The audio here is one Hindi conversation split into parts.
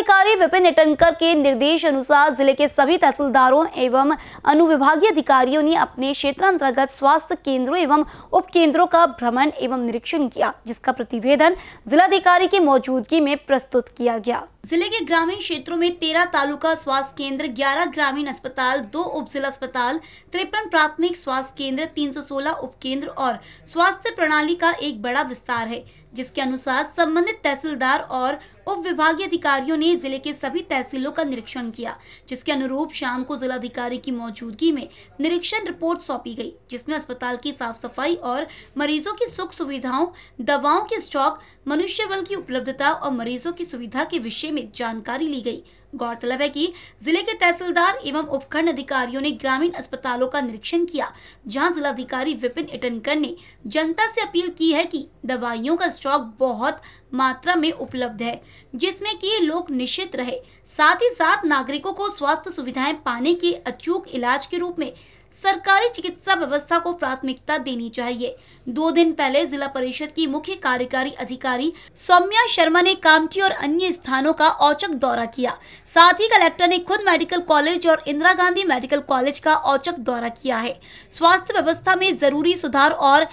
जिलाधिकारी विपिन इटनकर के निर्देश अनुसार जिले के सभी तहसीलदारों एवं अनुविभागीय अधिकारियों ने अपने क्षेत्रांतर्गत स्वास्थ्य केंद्रों एवं उप केंद्रों का भ्रमण एवं निरीक्षण किया जिसका प्रतिवेदन जिलाधिकारी की मौजूदगी में प्रस्तुत किया गया जिले के ग्रामीण क्षेत्रों में तेरह तालुका स्वास्थ्य केंद्र ग्यारह ग्रामीण अस्पताल दो उप जिला अस्पताल तिरपन प्राथमिक स्वास्थ्य केंद्र तीन उप केंद्र और स्वास्थ्य प्रणाली का एक बड़ा विस्तार है जिसके अनुसार संबंधित तहसीलदार और उप विभागीय अधिकारियों ने जिले के सभी तहसीलों का निरीक्षण किया जिसके अनुरूप शाम को जिलाधिकारी की मौजूदगी में निरीक्षण रिपोर्ट सौंपी गई जिसमें अस्पताल की साफ सफाई और मरीजों की सुख सुविधाओं दवाओं के स्टॉक मनुष्य बल की उपलब्धता और मरीजों की सुविधा के विषय में जानकारी ली गई गौरतलब है कि जिले के तहसीलदार एवं उपखंड अधिकारियों ने ग्रामीण अस्पतालों का निरीक्षण किया जहां जिलाधिकारी विपिन इटनकर ने जनता से अपील की है कि दवाइयों का स्टॉक बहुत मात्रा में उपलब्ध है जिसमें कि लोग निश्चित रहे साथ ही साथ नागरिकों को स्वास्थ्य सुविधाएं पाने के अचूक इलाज के रूप में सरकारी चिकित्सा व्यवस्था को प्राथमिकता देनी चाहिए दो दिन पहले जिला परिषद की मुख्य कार्यकारी अधिकारी सौम्या शर्मा ने कामठी और अन्य स्थानों का औचक दौरा किया साथ ही कलेक्टर ने खुद मेडिकल कॉलेज और इंदिरा गांधी मेडिकल कॉलेज का औचक दौरा किया है स्वास्थ्य व्यवस्था में जरूरी सुधार और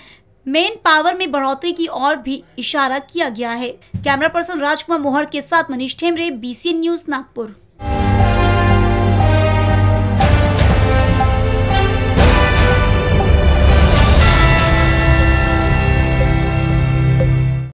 मेन पावर में बढ़ोतरी की ओर भी इशारा किया गया है कैमरा पर्सन राजकुमार मोहर के साथ मनीष ठेमरे बी न्यूज नागपुर